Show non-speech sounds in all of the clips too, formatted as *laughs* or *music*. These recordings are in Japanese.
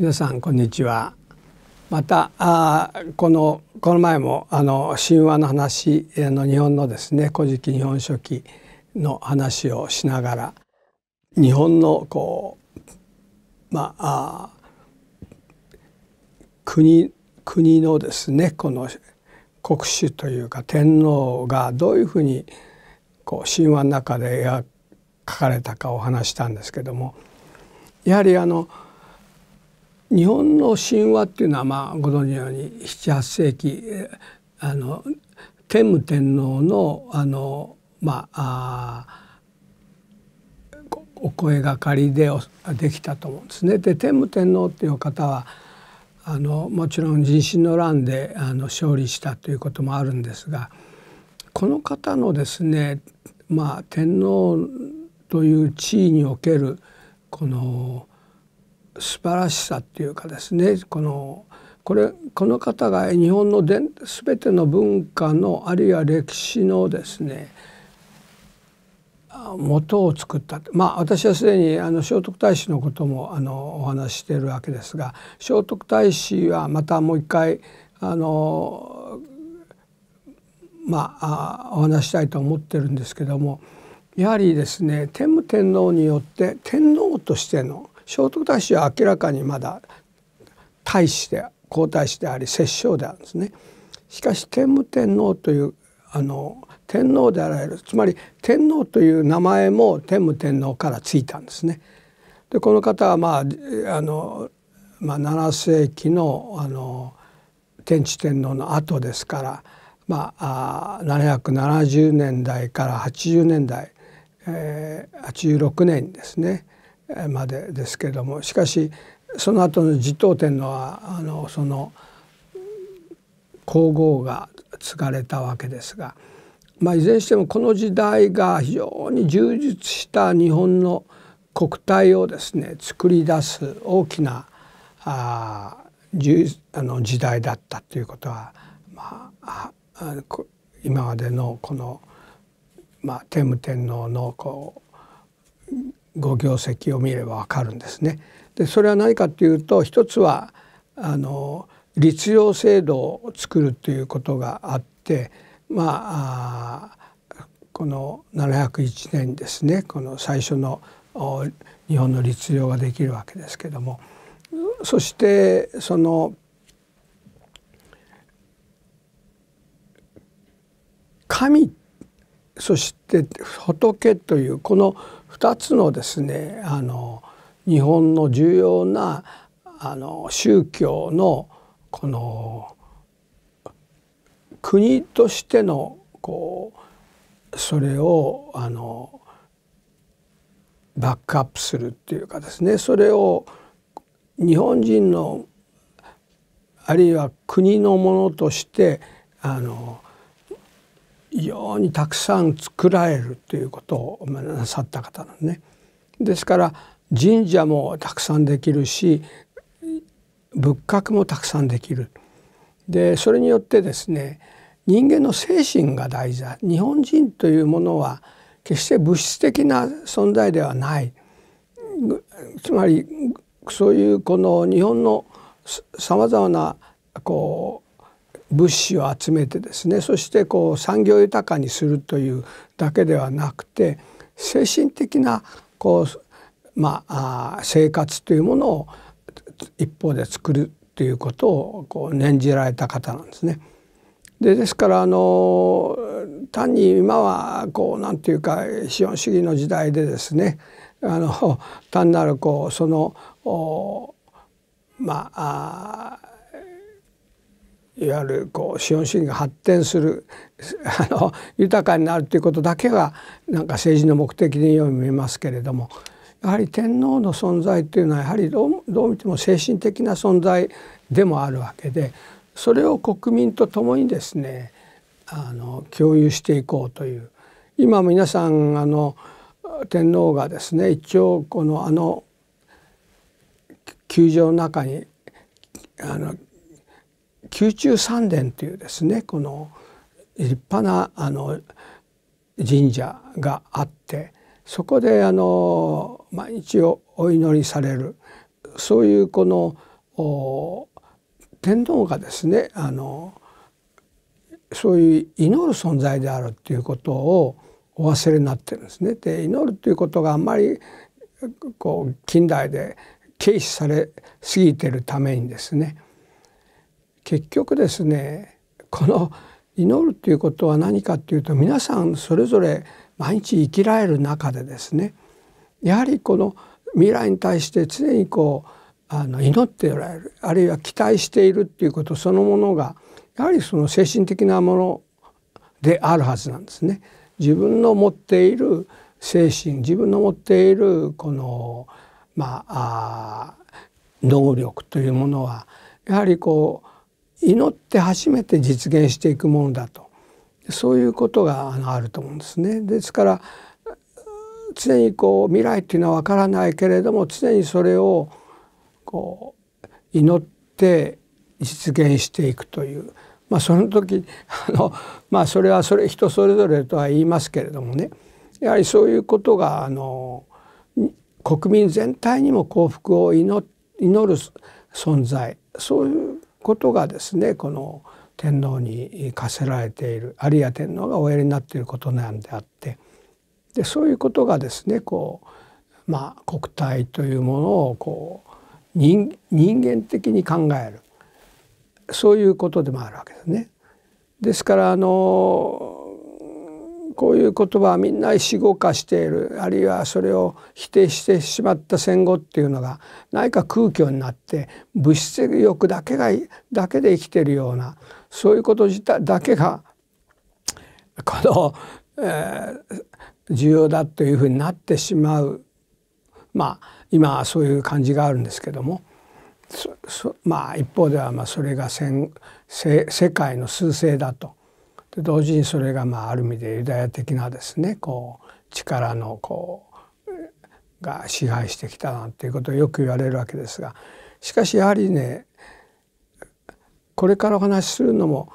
皆さんこんにちはまたあこのこの前もあの神話の話あの日本のですね「古事記日本書紀」の話をしながら日本のこうまあ国国のですねこの国主というか天皇がどういうふうにこう神話の中で描かれたかを話したんですけどもやはりあの「日本の神話っていうのは、まあ、ご存知のように78世紀あの天武天皇のあの、まあ、あお声がかりでできたと思うんですね。で天武天皇っていう方はあのもちろん人心の乱であの勝利したということもあるんですがこの方のですね、まあ、天皇という地位におけるこの素晴らしさっていうかですねこのこれこの方が日本の全ての文化のあるいは歴史のですね元を作ったまあ私はすでにあの聖徳太子のこともあのお話ししているわけですが聖徳太子はまたもう一回あのまあお話したいと思ってるんですけどもやはりですね天武天皇によって天皇としての聖徳太子は明らかにまだ太子で皇太子であり摂政であるんですね。しかし天武天皇というあの天皇であられるつまり天皇という名前も天武天皇からついたんですね。でこの方は、まああのまあ、7世紀のあの天智天皇の後ですから、まあ、あ770年代から80年代、えー、86年ですねまでですけれどもしかしその後の持統天皇はあのその皇后が継がれたわけですが、まあ、いずれにしてもこの時代が非常に充実した日本の国体をですね作り出す大きなああの時代だったということは、まあ、あ今までのこの、まあ、天武天皇のこうご業績を見ればわかるんですね。でそれは何かというと一つはあの律令制度を作るということがあってまあこの701年ですねこの最初の日本の律令ができるわけですけどもそしてその神そして仏というこの2つのですねあの日本の重要なあの宗教のこの国としてのこうそれをあのバックアップするっていうかですねそれを日本人のあるいは国のものとしてあの異様にたくさん作られるということをなさった方なんね。ですから神社もたくさんできるし仏閣もたくさんできる。でそれによってですね人間の精神が大事だ日本人というものは決して物質的な存在ではないつまりそういうこの日本のさまざまなこう物資を集めてですねそしてこう産業豊かにするというだけではなくて精神的なこう、まあ、生活というものを一方で作るということをこう念じられた方なんですね。でですからあの単に今はこう何て言うか資本主義の時代でですねあの単なるこうそのまあいわゆるこう資本主義が発展する *laughs* あの豊かになるということだけがなんか政治の目的のように見えますけれどもやはり天皇の存在というのはやはりどうどう見ても精神的な存在でもあるわけでそれを国民と共にですねあの共有していこうという今皆さんあの天皇がですね一応このあの球場の中にあの宮中三殿というですねこの立派なあの神社があってそこであの毎日お祈りされるそういうこの天皇がですねあのそういう祈る存在であるということをお忘れになってるんですね。で祈るということがあんまりこう近代で軽視されすぎてるためにですね結局ですねこの祈るということは何かっていうと皆さんそれぞれ毎日生きられる中でですねやはりこの未来に対して常にこうあの祈っておられるあるいは期待しているっていうことそのものがやはりその精神的なものであるはずなんですね。自分の持っている精神自分の持っているこの、まあ、能力というものはやはりこう祈って初めて実現していくものだとそういうことがあると思うんですね。ですから常にこう未来っていうのは分からないけれども常にそれをこう祈って実現していくという、まあ、その時あの、まあ、それはそれ人それぞれとは言いますけれどもねやはりそういうことがあの国民全体にも幸福を祈る存在そういうことがですねこの天皇に課せられているあるいは天皇がおやりになっていることなんであってでそういうことがですねこう、まあ、国体というものをこう人間的に考えるそういうことでもあるわけですね。ですからあのこういう言葉はみんな死語化しているあるいはそれを否定してしまった戦後っていうのが何か空虚になって物質欲だけがだけで生きてるようなそういうこと自体だけがこの、えー、重要だというふうになってしまうまあ今はそういう感じがあるんですけども。まあ一方ではまあそれが世界の趨勢だとで同時にそれがまあある意味でユダヤ的なですねこう力のこうが支配してきたなんていうことをよく言われるわけですがしかしやはりねこれからお話しするのも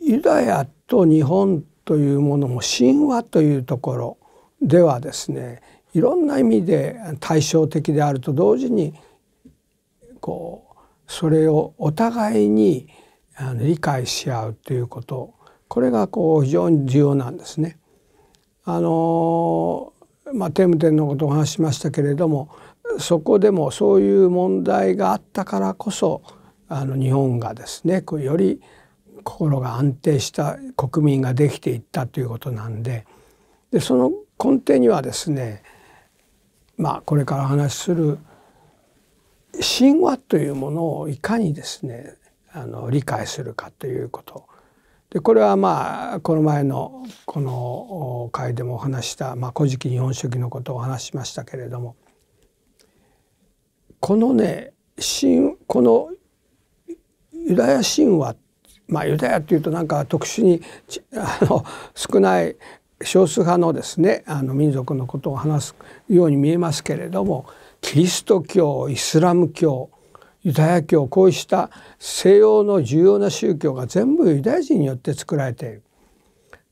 ユダヤと日本というものも神話というところではですねいろんな意味で対照的であると同時にこうそれをお互いにあの理解し合うということこれがこう非常に重要なんですね。あのまあ、天ムテのことをお話ししましたけれどもそこでもそういう問題があったからこそあの日本がですねこうより心が安定した国民ができていったということなんででその根底にはですねまあこれからお話しする神話というものをいかにですねあの理解するかということ。でこれはまあこの前のこの回でもお話した「まあ、古事記日本書紀」のことをお話しましたけれどもこのね神このユダヤ神話まあユダヤっていうとなんか特殊に *laughs* あの少ない少数派のですねあの民族のことを話すように見えますけれどもキリスト教イスラム教ユダヤ教こうした西洋の重要な宗教が全部ユダヤ人によって作られている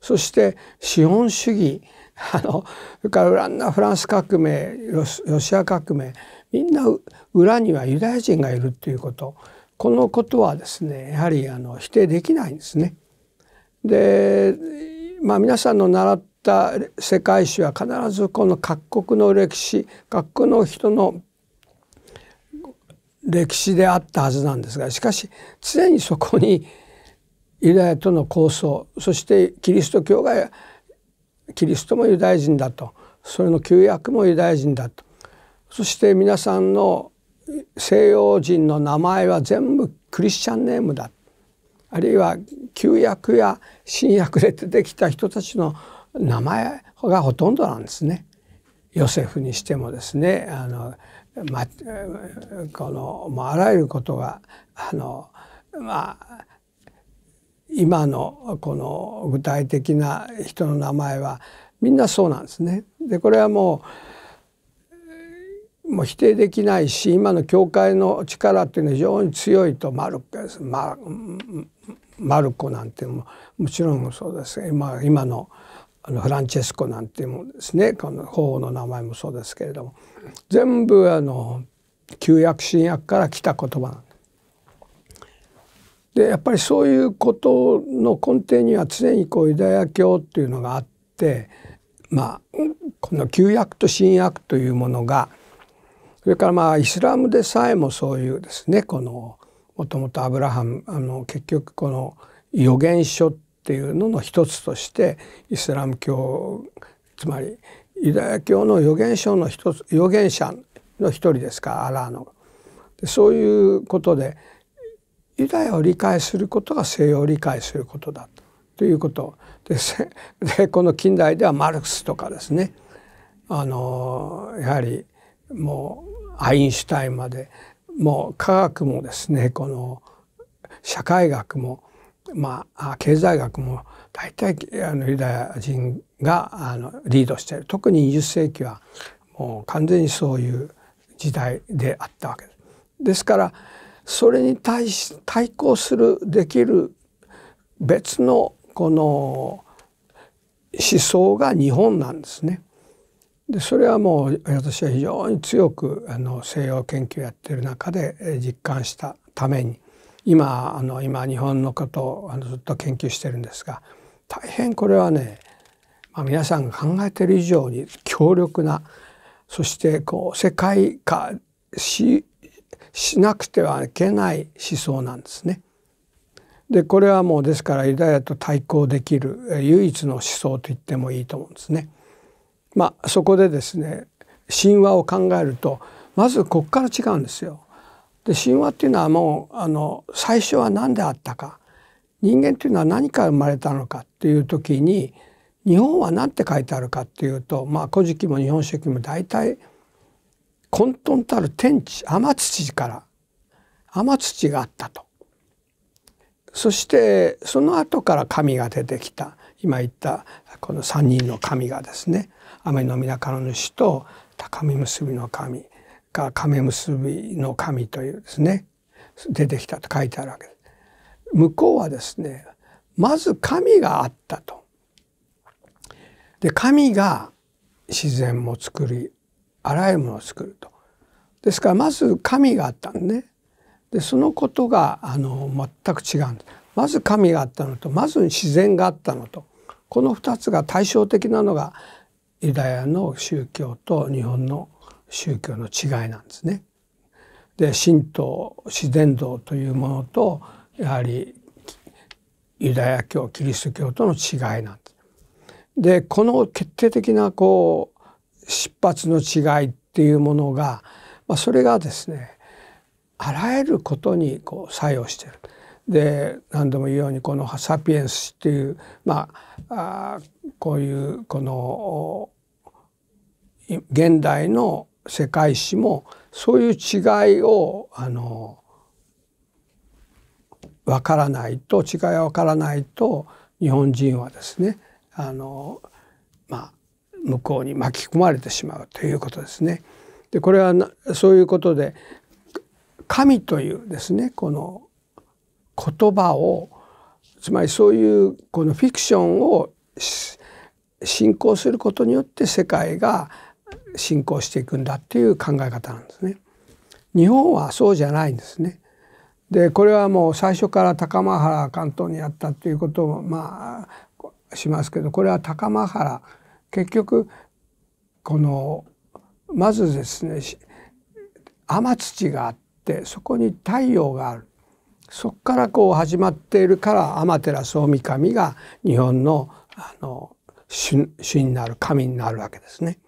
そして資本主義あのそれからンナフランス革命ロシア革命みんな裏にはユダヤ人がいるということこのことはですねやはりあの否定できないんですね。でまあ皆さんの習った世界史は必ずこの各国の歴史各国の人の歴史であったはずなんですがしかし常にそこにユダヤとの抗争、そしてキリスト教がキリストもユダヤ人だとそれの旧約もユダヤ人だとそして皆さんの西洋人の名前は全部クリスチャンネームだあるいは旧約や新約で出てきた人たちの名前がほとんどなんですね。ヨセフにしてもですねあのま、このもうあらゆることがあのまあ今のこの具体的な人の名前はみんなそうなんですね。でこれはもうもう否定できないし今の教会の力っていうのは非常に強いとマルママルコなんてももちろんそうです今今のあのフランチェスコなんていうもですねこの法の名前もそうですけれども全部あの旧約新約から来た言葉なんでやっぱりそういうことの根底には常にこうユダヤ教っていうのがあってまあこの旧約と新約というものがそれからまあイスラムでさえもそういうですねこのもともとアブラハムあの結局この預言書っっていうのの一つとしてイスラム教つまりユダヤ教の預言書の一つ預言者の一人ですからアラーの。そういうことでユダヤを理解することが西洋を理解することだということですでこの近代ではマルクスとかですねあのやはりもうアインシュタインまでもう科学もですねこの社会学もまあ、経済学も大体あのユダヤ人があのリードしている特に20世紀はもう完全にそういう時代であったわけです。ですからそれに対し対抗するできる別のこの思想が日本なんですね。でそれはもう私は非常に強くあの西洋研究やってる中で実感したために今あの今日本のことをあのずっと研究してるんですが大変これはね、まあ、皆さんが考えてる以上に強力なそしてこう世界化ししなくてはいけない思想なんですね。でこれはもうですからユダヤと対抗できる唯一の思想と言ってもいいと思うんですね。まあ、そこでですね神話を考えるとまずここから違うんですよ。で神話っていうのはもうあの最初は何であったか人間っていうのは何から生まれたのかっていう時に日本は何て書いてあるかっていうとまあ「古事記」も「日本書紀」も大体混沌たる天地天土から天土があったと。そしてその後から神が出てきた今言ったこの3人の神がですね雨の皆かの主と高み結びの神が亀結びの神というですね出てきたと書いてあるわけです。向こうはですねまず神があったと。で神が自然も作りあらゆるものを作ると。ですからまず神があったんね。でそのことがあの全く違うんです。まず神があったのとまず自然があったのとこの2つが対照的なのがユダヤの宗教と日本の宗教の違いなんですね。で神道自然道というものとやはりユダヤ教キリスト教との違いなんです。でこの決定的なこう出発の違いっていうものが、まあ、それがですねあらゆることにこう作用してる。で何度も言うようにこの「サピエンス」っていうまああこういうこの現代の世界史もそういう違いをあの分からないと違いが分からないと日本人はですねあの、まあ、向こうに巻き込まれてしまうということですね。でこれはそういうことで神というですねこの言葉をつまりそういうこのフィクションを信仰することによって世界が進行していくんだっていう考え方なんですね。日本はそうじゃないんですね。でこれはもう最初から高間原関東にあったということをまあしますけどこれは高間原結局このまずですね天土があってそこに太陽があるそこからこう始まっているから天照大神が日本のあの主になる神になるわけですね。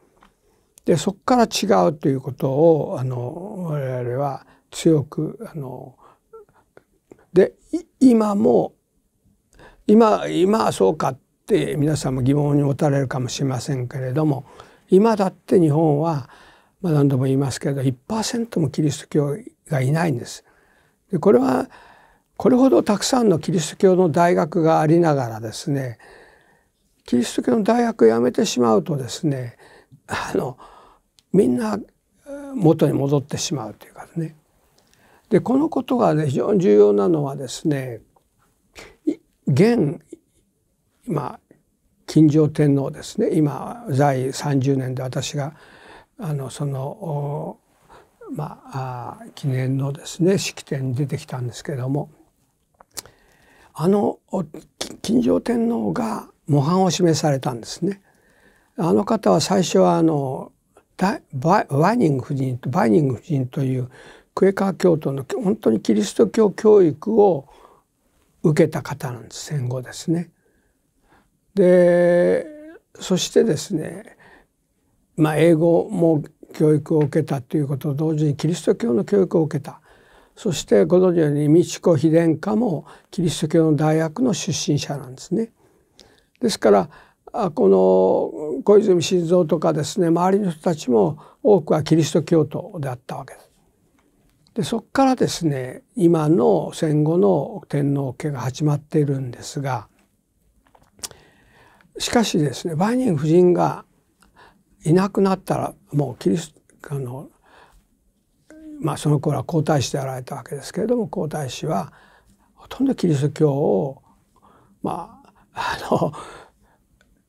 でそこから違うということをあの我々は強くあので今も今今はそうかって皆さんも疑問に持たれるかもしれませんけれども今だって日本は、まあ、何度も言いますけれど1%もキリスト教がいないんです。でこれはこれほどたくさんのキリスト教の大学がありながらですねキリスト教の大学をやめてしまうとですねあのみんな元に戻ってしまうというかね。でこのことが、ね、非常に重要なのはですね現今金城天皇ですね今在位30年で私があのそのまあ記念のですね式典に出てきたんですけれどもあの金城天皇が模範を示されたんですね。あの方は最初はあのバイニング夫人バニング夫人というクエカー教徒の本当にキリスト教教育を受けた方なんです戦後ですね。でそしてですね、まあ、英語も教育を受けたということと同時にキリスト教の教育を受けたそしてご存じのように美智子秘殿下もキリスト教の大学の出身者なんですね。ですからこの小泉晋三とかですね周りの人たちも多くはキリスト教徒であったわけです。でそこからですね今の戦後の天皇家が始まっているんですがしかしですねバ人ニン夫人がいなくなったらもうキリスあのまあその頃は皇太子であられたわけですけれども皇太子はほとんどキリスト教をまああの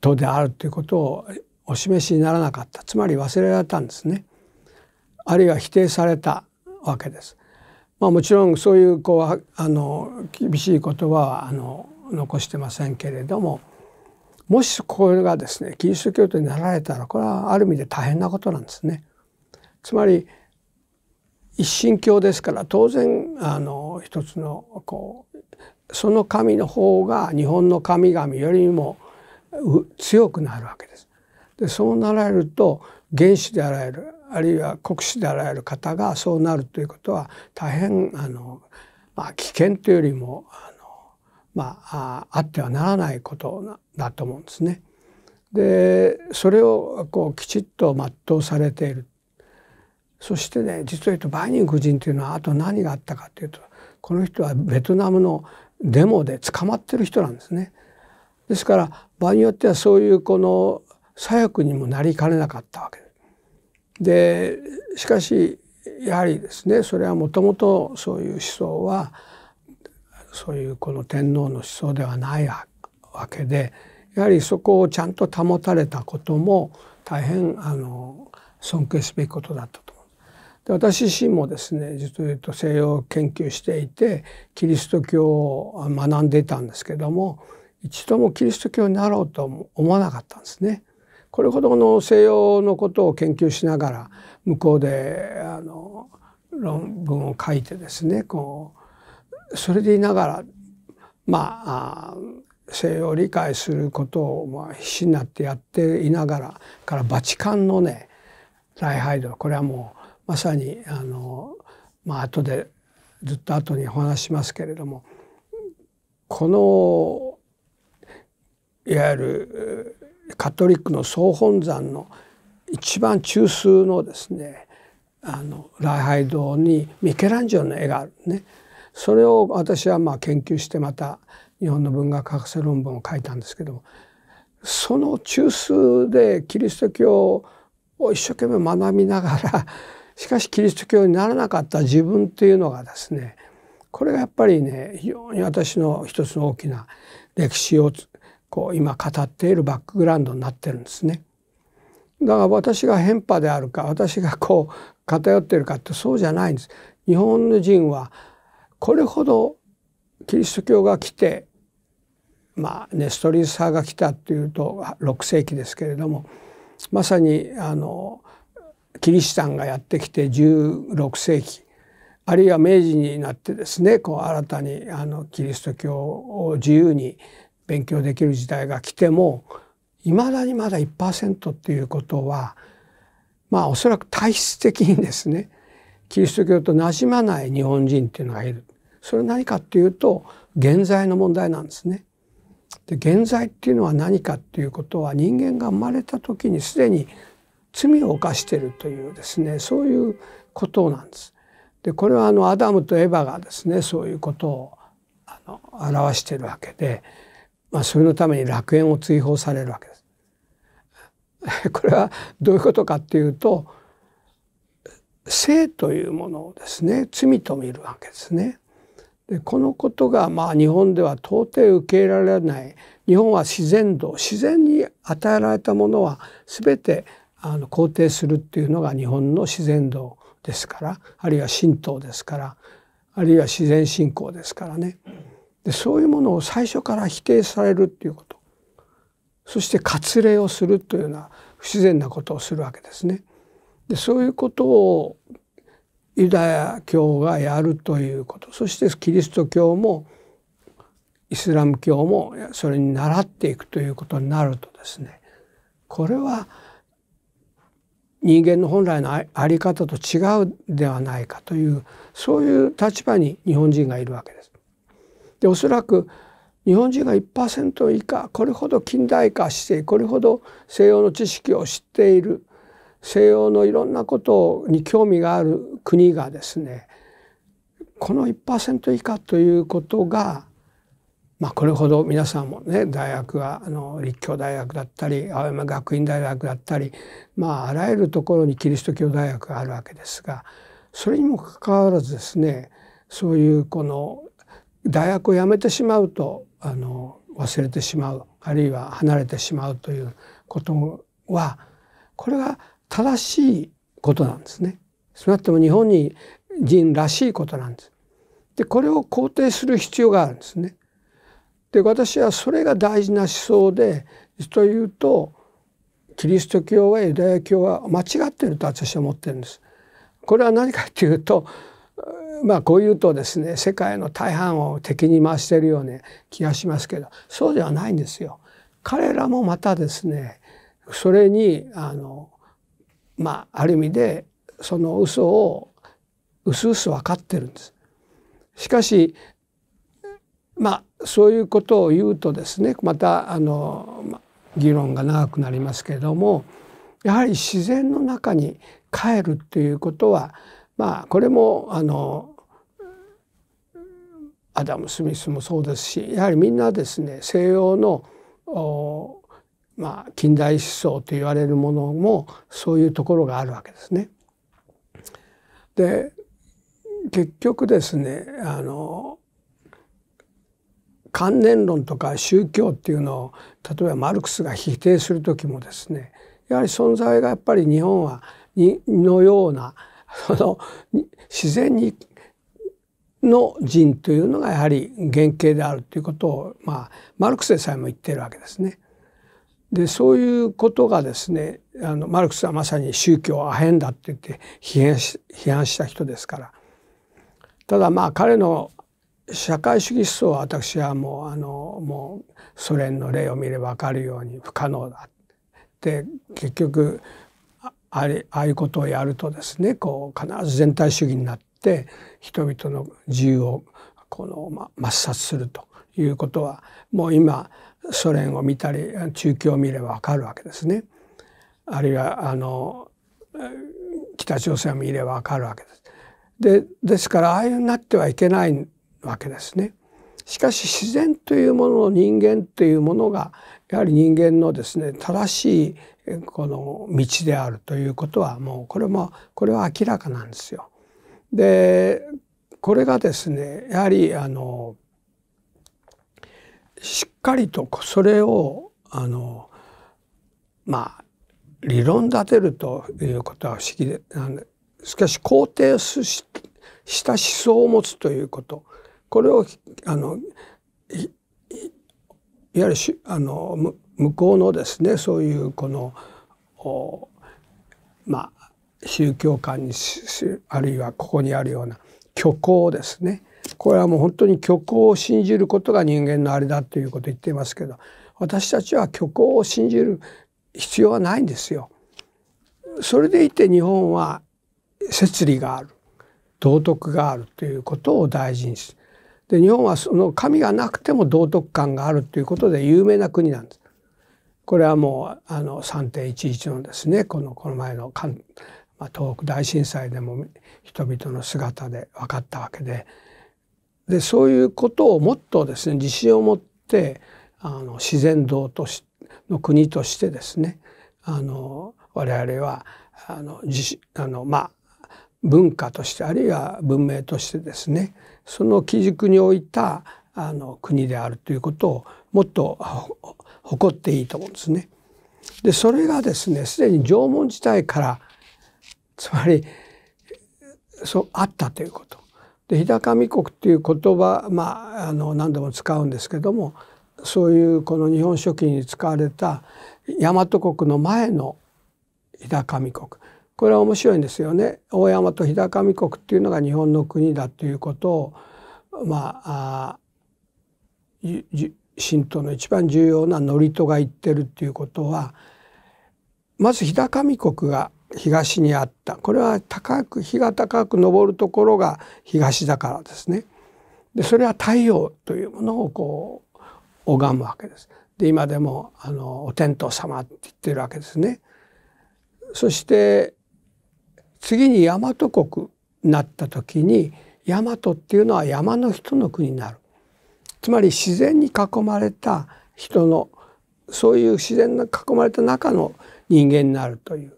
徒であるということをお示しにならなかったつまり忘れられたんですねあるいは否定されたわけです。まあ、もちろんそういうこうあの厳しい言葉はあの残してませんけれどももしこれがですねキリスト教徒になられたらこれはある意味で大変なことなんですね。つまり一神教ですから当然あの一つのこうその神の方が日本の神々よりも強くなるわけです。でそうなられると原子であらゆるあるいは国士であらゆる方がそうなるということは大変あの、まあ、危険というよりもあの、まあ、あってはならないことだと思うんですね。でそれをこうきちっと全うされているそしてね実を言うとバイニング人というのはあと何があったかというとこの人はベトナムのデモで捕まってる人なんですね。ですから場合によってはそういうこの左翼にもなりかねなかったわけでしかしやはりですねそれはもともとそういう思想はそういうこの天皇の思想ではないわけでやはりそこをちゃんと保たれたことも大変あの尊敬すべきことだったと思うで私自身もですね実を言うと西洋を研究していてキリスト教を学んでいたんですけども一度もキリスト教になろうとも思わなかったんですね。これほどの西洋のことを研究しながら向こうであの論文を書いてですねこうそれでいながらまあ西洋を理解することをまあ必死になってやっていながらからバチカンのね礼拝堂これはもうまさにあの、まあ後でずっと後にお話しますけれどもこのいわゆるカトリックの総本山の一番中枢のですねあの礼拝堂にミケランジェロの絵があるねそれを私はまあ研究してまた日本の文学博士論文を書いたんですけどもその中枢でキリスト教を一生懸命学びながら *laughs* しかしキリスト教にならなかった自分っていうのがですねこれがやっぱりね非常に私の一つの大きな歴史をこう今語っているバックグラウンドになってるんですね。だから私が変派であるか私がこう偏っているかってそうじゃないんです。日本人はこれほどキリスト教が来てまあネストリース派が来たっていうと6世紀ですけれどもまさにあのキリシタンがやってきて16世紀あるいは明治になってですねこう新たにあのキリスト教を自由に勉強できる時代が来てもいまだにまだ1%っていうことはまあおそらく体質的にですねキリスト教となじまない日本人っていうのがいるそれは何かっていうと現在の問題なんですね。で現在っていうのは何かっていうことは人間が生まれた時にすでに罪を犯しているというですねそういうことなんです。でこれはあのアダムとエヴァがですねそういうことをあの表しているわけでまあ、それのために楽園を追放されるわけです。*laughs* これはどういうことかっていうと性というものをですね罪と見るわけですね。でこのことがまあ日本では到底受け入れられない日本は自然道自然に与えられたものは全てあの肯定するっていうのが日本の自然道ですからあるいは神道ですからあるいは自然信仰ですからね。でそういうものを最初から否定されるっていうことそして割礼をするというような不自然なことをするわけですね。でそういうことをユダヤ教がやるということそしてキリスト教もイスラム教もそれに倣っていくということになるとですねこれは人間の本来のあり方と違うではないかというそういう立場に日本人がいるわけです。でおそらく日本人が1%以下これほど近代化してこれほど西洋の知識を知っている西洋のいろんなことに興味がある国がですねこの1%以下ということが、まあ、これほど皆さんもね大学はあの立教大学だったり青山学院大学だったり、まあ、あらゆるところにキリスト教大学があるわけですがそれにもかかわらずですねそういうこの大学を辞めてしまうとあの忘れてしまうあるいは離れてしまうということはこれが正しいことなんですね。少なくとも日本に人らしいことなんです。でこれを肯定する必要があるんですね。で私はそれが大事な思想でというとキリスト教はユダヤ教は間違っていると私は思っているんです。これは何かというとまあこういうとですね世界の大半を敵に回しているような気がしますけどそうではないんですよ。彼らもまたですねそれにあのまあある意味でその嘘を薄々分かってるんです。しかしまあそういうことを言うとですねまたあの、まあ、議論が長くなりますけれどもやはり自然の中に帰るっていうことはまあこれもあのアダム・スミスもそうですしやはりみんなですね西洋のまあ、近代思想と言われるものもそういうところがあるわけですね。で結局ですねあの観念論とか宗教っていうのを例えばマルクスが否定する時もですねやはり存在がやっぱり日本はにのようなその自然にの人というのがやはり原型であるということを、まあ、マルクスでさえも言っているわけですね。でそういうことがですねあのマルクスはまさに宗教はアヘンだって言って批判し批判した人ですからただまあ彼の社会主義思想は私はもうあのもうソ連の例を見れば分かるように不可能だって結局あれああいうことをやるとですねこう必ず全体主義になってして人々の自由をこの、ま、抹殺するということはもう今ソ連を見たり中共を見ればわかるわけですね。あるいはあの北朝鮮を見ればわかるわけです。でですからああいうになってはいけないわけですね。しかし自然というものの人間というものがやはり人間のですね正しいこの道であるということはもうこれもこれは明らかなんですよ。でこれがですねやはりあのしっかりとそれをあのまあ理論立てるということは不思議でしかし肯定した思想を持つということこれをあのいわゆるあの向こうのですねそういうこのまあ宗教観にあるいはここにあるような虚構ですねこれはもう本当に虚構を信じることが人間のあれだということを言っていますけど私たちは虚構を信じる必要はないんですよ。それでいて日本は摂理がある道徳があるということを大事にする。で日本はその神がなくても道徳観があるということで有名な国なんです。これはもう3.11のですねこのこの前のまあ、東北大震災でも人々の姿で分かったわけででそういうことをもっとですね自信を持ってあの自然道としの国としてですねあの我々はあの自あの、まあ、文化としてあるいは文明としてですねその基軸に置いたあの国であるということをもっと誇っていいと思うんですね。でそれがですねすでに縄文時代からつまりそうあったということ。で日高見国っていう言葉、まあ、あの何度も使うんですけどもそういうこの「日本書紀」に使われた大和国の前の日高見国これは面白いんですよね。大和と日高見国っていうのが日本の国だということをまあ神道の一番重要な祝詞が言ってるっていうことはまず日高見国が東にあったこれは高く日が高く昇るところが東だからですね。でそれは太陽というものをこう拝むわけです。で今でもあのお天道様って言ってるわけですね。そして次に大和国になった時に大和っていうのは山の人の国になる。つまり自然に囲まれた人のそういう自然に囲まれた中の人間になるという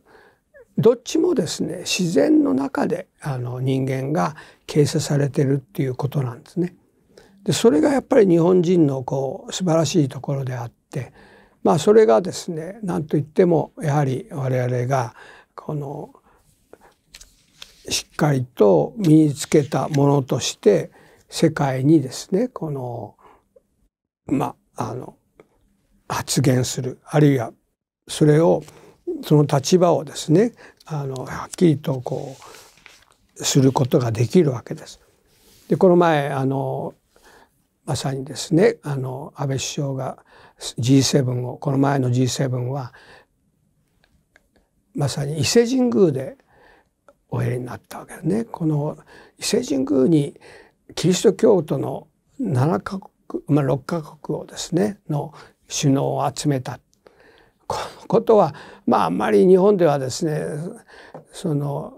どっちもですね自然の中であの人間が形成されてるっていうことなんですね。でそれがやっぱり日本人のこう素晴らしいところであってまあそれがですね何といってもやはり我々がこのしっかりと身につけたものとして世界にですねこのまああの発言するあるいはそれをその立場をですねあのはっきりとこうすることができるわけです。でこの前あのまさにですねあの安倍首相が G7 をこの前の G7 はまさに伊勢神宮でおやりになったわけね。この伊勢神宮にキリスト教徒の7カ国、まあ、6カ国をですねの首脳を集めたこのことはまああんまり日本ではですねその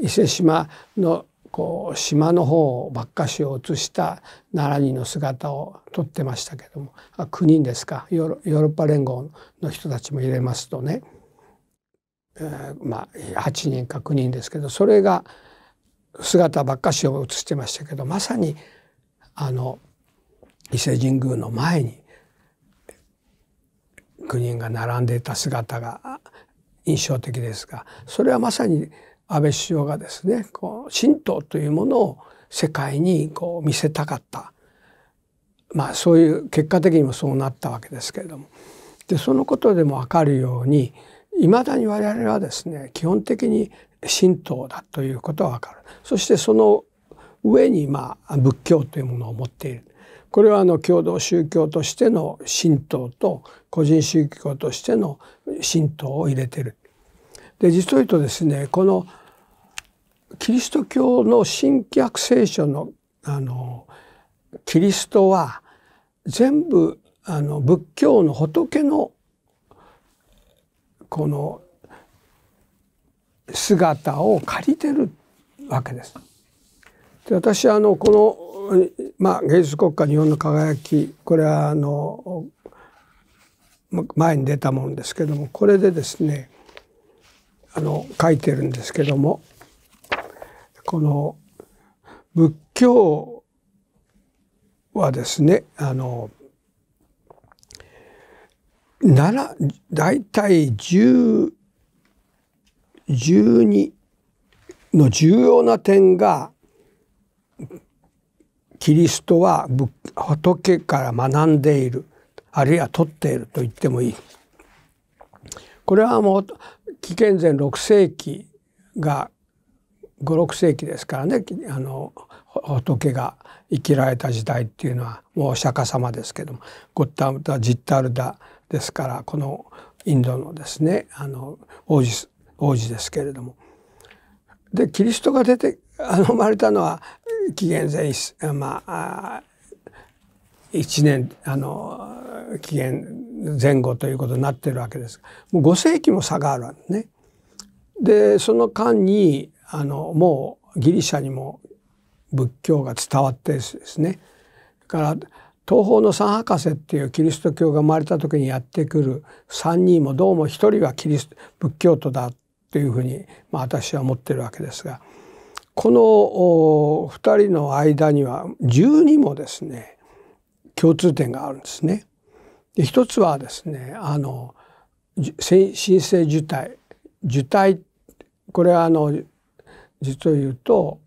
伊勢島のこう島の方ばっかしを映した奈良人の姿を撮ってましたけども9人ですかヨーロッパ連合の人たちも入れますとね、えー、まあ8人か9人ですけどそれが姿ばっかしを映してましたけどまさにあの伊勢神宮の前に9人が並んでいた姿が印象的ですがそれはまさに安倍首相がですねこう神道というものを世界にこう見せたかった、まあ、そういう結果的にもそうなったわけですけれどもでそのことでも分かるようにいまだに我々はですね基本的に神道だということは分かるそしてその上にまあ仏教というものを持っているこれはあの共同宗教としての神道と個人宗教としての神道を入れてる。で実を言うとですねこのキリスト教の新約聖書のあのキリストは全部あの仏教の仏のこの姿を借りてるわけです。で私はあのこの、まあ、芸術国家日本の輝きこれはあの前に出たもんですけどもこれでですねあの書いてるんですけどもこの仏教はですねあのなら大体1012の重要な点がキリストは仏から学んでいるあるいは取っていると言ってもいいこれはもう紀元前6世紀が56世紀ですからねあの仏が生きられた時代っていうのはもうお釈迦様ですけどもゴッタムダ・ジッタルダですからこのインドのですねあの王子王子ですけれども。でキリストが出てあの生まれたのは紀元前1、まあ、1年あの紀元前後ということになってるわけですもう5世紀も差があるわけね。でその間にあのもうギリシャにも仏教が伝わってですねだから東方の三博士っていうキリスト教が生まれた時にやってくる3人もどうも1人はキリスト仏教徒だというふうに、まあ、私は思ってるわけですがこの2人の間には12もですね共通点があるんですね。で一つはですねあの新生受胎受胎これはあの実を言うと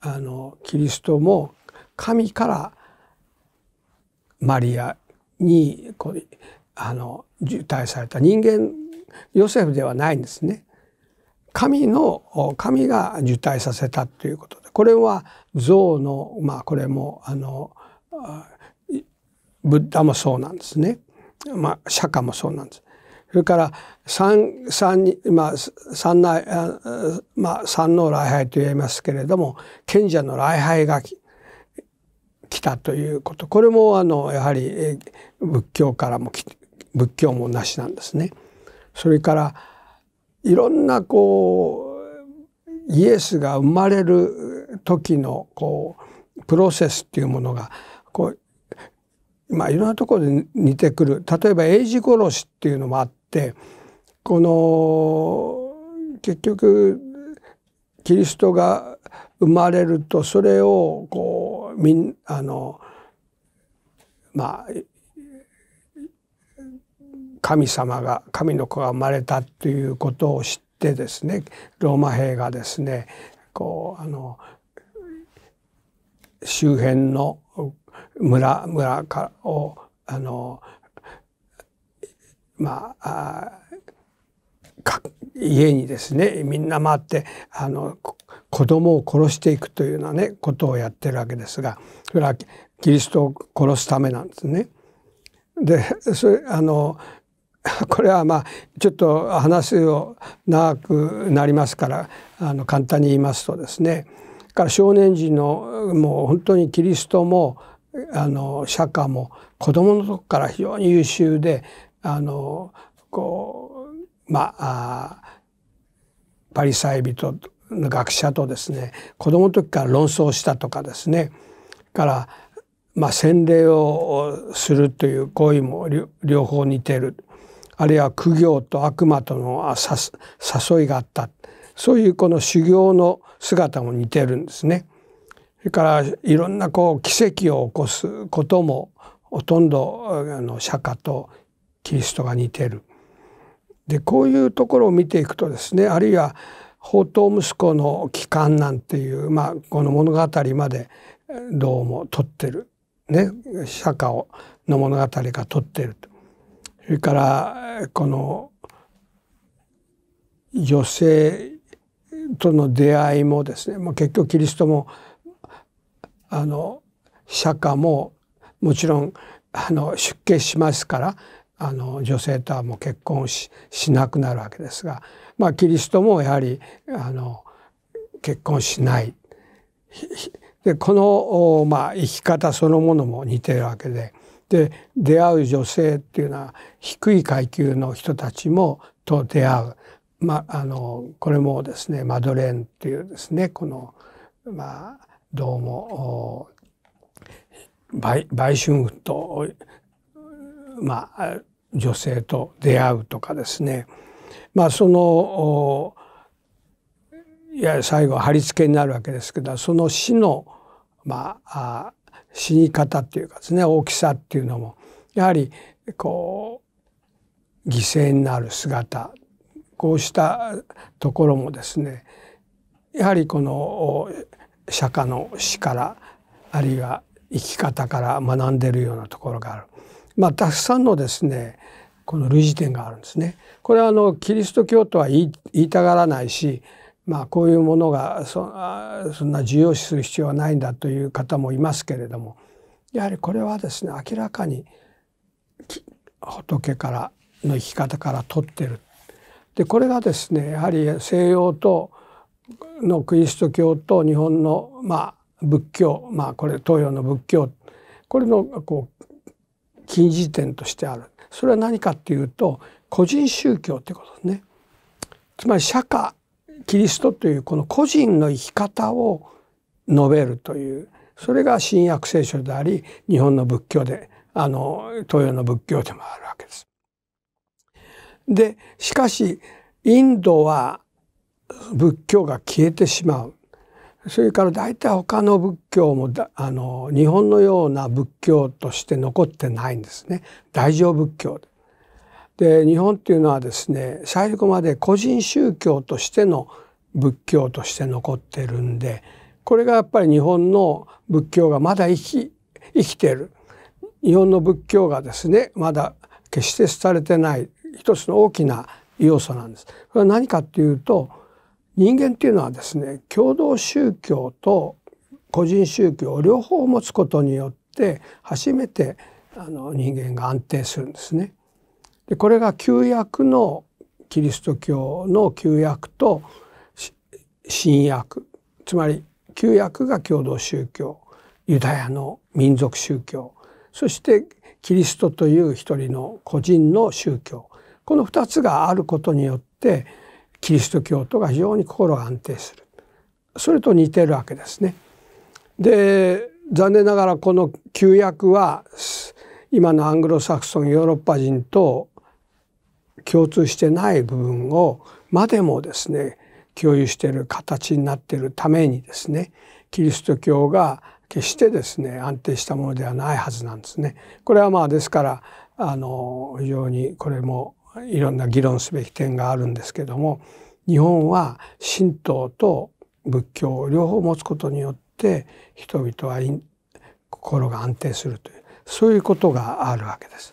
あのキリストも神からマリアにこうあの受胎された人間ヨセフではないんですね。神の神が受胎させたということでこれは象のまあこれもあのブッダもそうなんですね、まあ、釈迦もそうなんです。それから三三まあ三内まあ三の礼拝と言いますけれども賢者の礼拝が来たということこれもあのやはり仏教からも仏教もなしなんですね。それからいろんなこうイエスが生まれる時のこうプロセスっていうものがこうまあ、いろんなところで似てくる例えば英治殺しっていうのもあってこの結局キリストが生まれるとそれをこうみんあのまあ神様が神の子が生まれたということを知ってですねローマ兵がですねこうあの周辺の村村かをあのまあ家にですねみんな回ってあの子供を殺していくというようなねことをやってるわけですがそれはキリストを殺すためなんですね。でそれあの *laughs* これはまあちょっと話を長くなりますからあの簡単に言いますとですねから少年時のもう本当にキリストもあの釈迦も子供の時から非常に優秀であのこうまあパリサイ人の学者とですね子供の時から論争したとかですねからまあ洗礼をするという行為も両方似てるあるいは苦行と悪魔との誘いがあったそういうこの修行の姿も似てるんですね。それからいろんなこう奇跡を起こすこともほとんどあの釈迦とキリストが似てる。でこういうところを見ていくとですねあるいは宝刀息子の帰還なんていう、まあ、この物語までどうも撮ってる、ね、釈迦の物語が撮ってると。それからこの女性との出会いもですね結局キリストもあの釈迦ももちろんあの出家しますからあの女性とはもう結婚ししなくなるわけですが、まあ、キリストもやはりあの結婚しないでこの、まあ、生き方そのものも似てるわけでで出会う女性っていうのは低い階級の人たちもと出会う、まあ、のこれもですねマドレーンっていうですねこの、まあ、どうも売春婦と、まあ、女性と出会うとかですね、まあ、そのいや最後貼り付けになるわけですけどその死のまあ死に方っていうかですね大きさっていうのもやはりこう犠牲になる姿こうしたところもですねやはりこの釈迦の死からあるいは生き方から学んでるようなところがある。まあ、たくさんのですねこの類似点があるんですね。これはあのキリスト教徒は言いたがらないしまあ、こういうものがそんな重要視する必要はないんだという方もいますけれどもやはりこれはですね明らかに仏からの生き方から取ってる。でこれがですねやはり西洋とのキリスト教と日本の、まあ、仏教、まあ、これ東洋の仏教これのこう禁じ点としてあるそれは何かっていうと個人宗教ってことですね。つまり釈迦キリストというこの個人の生き方を述べるというそれが新約聖書であり日本の仏教であの東洋の仏教でもあるわけです。でしかしインドは仏教が消えてしまうそれから大体他の仏教もあの日本のような仏教として残ってないんですね大乗仏教で。で日本っていうのはですね最後まで個人宗教としての仏教として残ってるんでこれがやっぱり日本の仏教がまだ生き生きてる日本の仏教がですねまだ決して廃れてない一つの大きな要素なんです。これは何かっていうと人間っていうのはですね共同宗教と個人宗教を両方持つことによって初めてあの人間が安定するんですね。でこれが旧約のキリスト教の旧約と新約つまり旧約が共同宗教ユダヤの民族宗教そしてキリストという一人の個人の宗教この2つがあることによってキリスト教徒が非常に心が安定するそれと似てるわけですね。で残念ながらこの旧約は今のアングロサクソンヨーロッパ人と共通してない部分をまでもですね共有している形になっているためにですねキリスト教が決してですね安定したものではないはずなんですね。これはまあですからあの非常にこれもいろんな議論すべき点があるんですけども日本は神道と仏教を両方持つことによって人々は心が安定するというそういうことがあるわけです。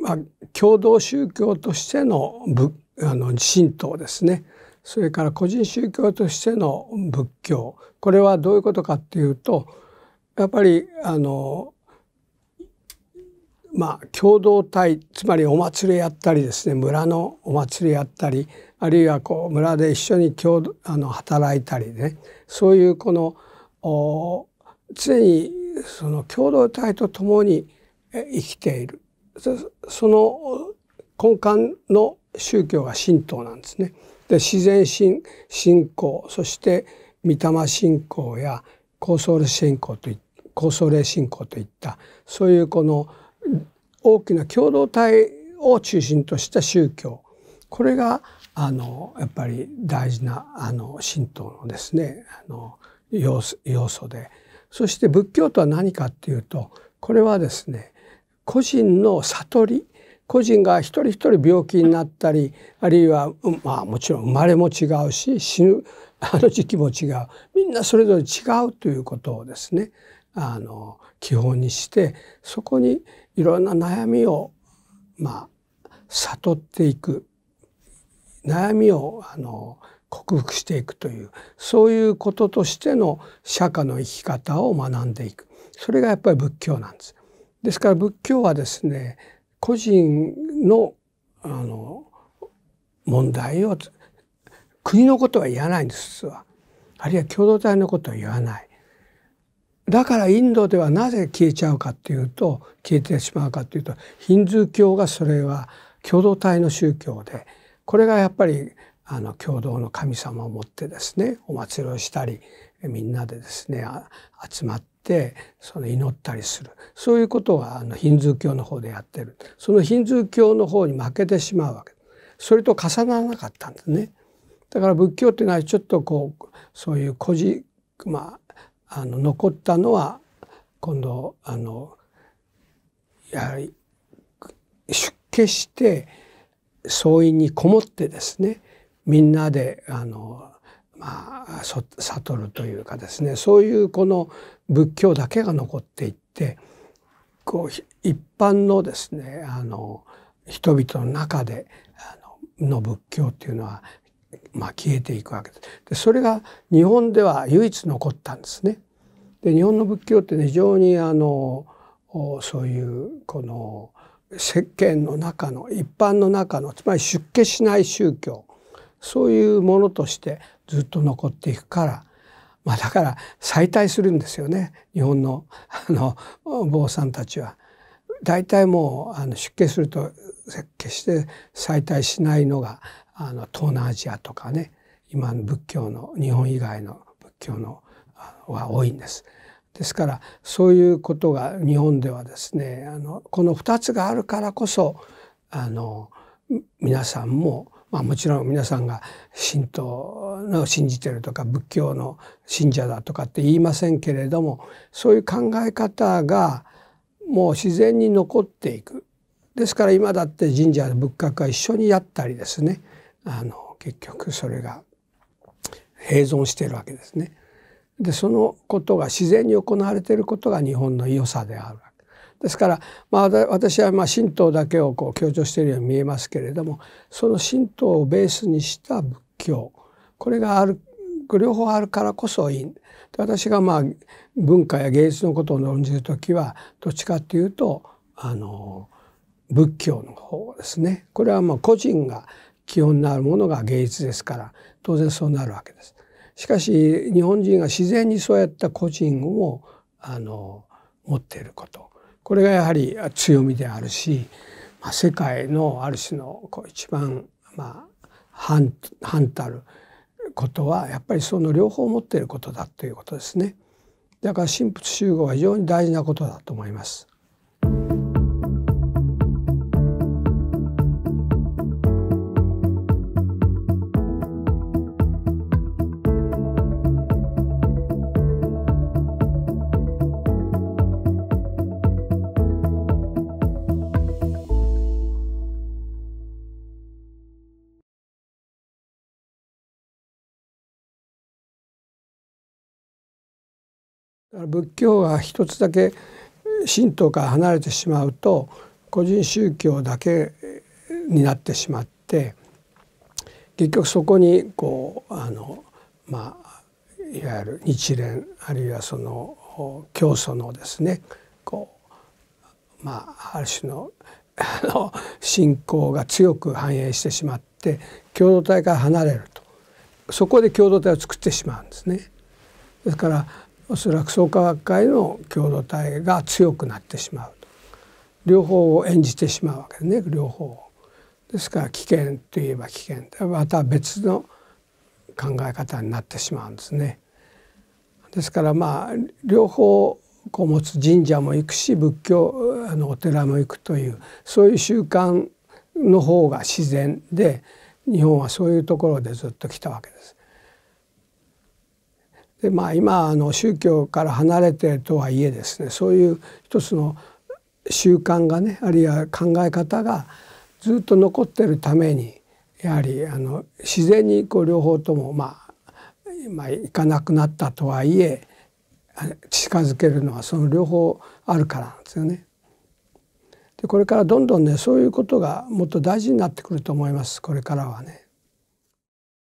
まあ、共同宗教としての仏あの神道ですねそれから個人宗教としての仏教これはどういうことかっていうとやっぱりあのまあ共同体つまりお祭りやったりですね村のお祭りやったりあるいはこう村で一緒に共あの働いたりねそういうこの常にその共同体と共に生きているその根幹の宗教が神道なんですね。で自然信信仰そして御霊信仰や高僧ソ信仰といコー信仰といったそういうこの大きな共同体を中心とした宗教これがあのやっぱり大事なあの神道のですねあの要素でそして仏教とは何かっていうとこれはですね個人の悟り個人が一人一人病気になったりあるいは、まあ、もちろん生まれも違うし死ぬ *laughs* あの時期も違うみんなそれぞれ違うということをですねあの基本にしてそこにいろんな悩みをまあ悟っていく悩みをあの克服していくというそういうこととしての釈迦の生き方を学んでいくそれがやっぱり仏教なんです。ですから仏教はですね個人のあの問題を国のことは言わないんです実は。あるいは共同体のことは言わない。だからインドではなぜ消えちゃうかっていうと消えてしまうかっていうとヒンズー教がそれは共同体の宗教でこれがやっぱりあの共同の神様を持ってですねお祭りをしたりみんなでですね集まっしてその祈ったりするそういうことはあのヒンズー教の方でやってるそのヒンズー教の方に負けてしまうわけそれと重ならなかったんですね。だから仏教っていうのはちょっとこうそういう孤児まああの残ったのは今度あのやはり出家して僧院にこもってですねみんなであのまあ、悟るというかですねそういうこの仏教だけが残っていってこう一般のですねあの人々の中であのの仏教っていうのは、まあ、消えていくわけです。でそれが日本では唯一残ったんですね。で日本の仏教って、ね、非常にあのそういうこの世間の中の一般の中のつまり出家しない宗教そういうものとしてずっと残っていくから、まあ、だから再退するんですよね日本のあの坊さんたちは。大体もうあの出家すると決して再退しないのがあの東南アジアとかね今の仏教の日本以外の仏教のは多いんです。ですからそういうことが日本ではですねあのこの2つがあるからこそあの皆さんもまあ、もちろん皆さんが神道の信じてるとか仏教の信者だとかって言いませんけれどもそういう考え方がもう自然に残っていくですから今だって神社仏閣は一緒にやったりですねあの結局それが併存しているわけですね。でそのことが自然に行われていることが日本の良さであるわですから、まあ、私はまあ神道だけをこう強調しているように見えますけれどもその神道をベースにした仏教これがある両方あるからこそいい私がまあ文化や芸術のことを論じる時はどっちかというとあの仏教の方ですねこれはまあ個人が基本のあるものが芸術ですから当然そうなるわけです。しかし日本人が自然にそうやった個人をあの持っていることこれがやはり強みであるし、まあ、世界のある種のこう一番まあ反たることはやっぱりその両方を持っていることだということですね。だから神仏集合は非常に大事なことだと思います。仏教は一つだけ神道から離れてしまうと個人宗教だけになってしまって結局そこにこうあのまあいわゆる日蓮あるいはその教祖のですねこうまあある種のの信仰が強く反映してしまって共同体から離れるとそこで共同体を作ってしまうんですね。ですからおそらく創価学会の共同体が強くなってしまうと両方を演じてしまうわけですね両方ですから危険といえば危険また別の考え方になってしまうんですね。ですからまあ両方こう持つ神社も行くし仏教あのお寺も行くというそういう習慣の方が自然で日本はそういうところでずっと来たわけです。でまあ今あの宗教から離れてとはいえですねそういう一つの習慣がねあるいは考え方がずっと残ってるためにやはりあの自然にこう両方ともまあ今行かなくなったとはいえ近づけるのはその両方あるからなんですよね。でこれからどんどんねそういうことがもっと大事になってくると思いますこれからはね。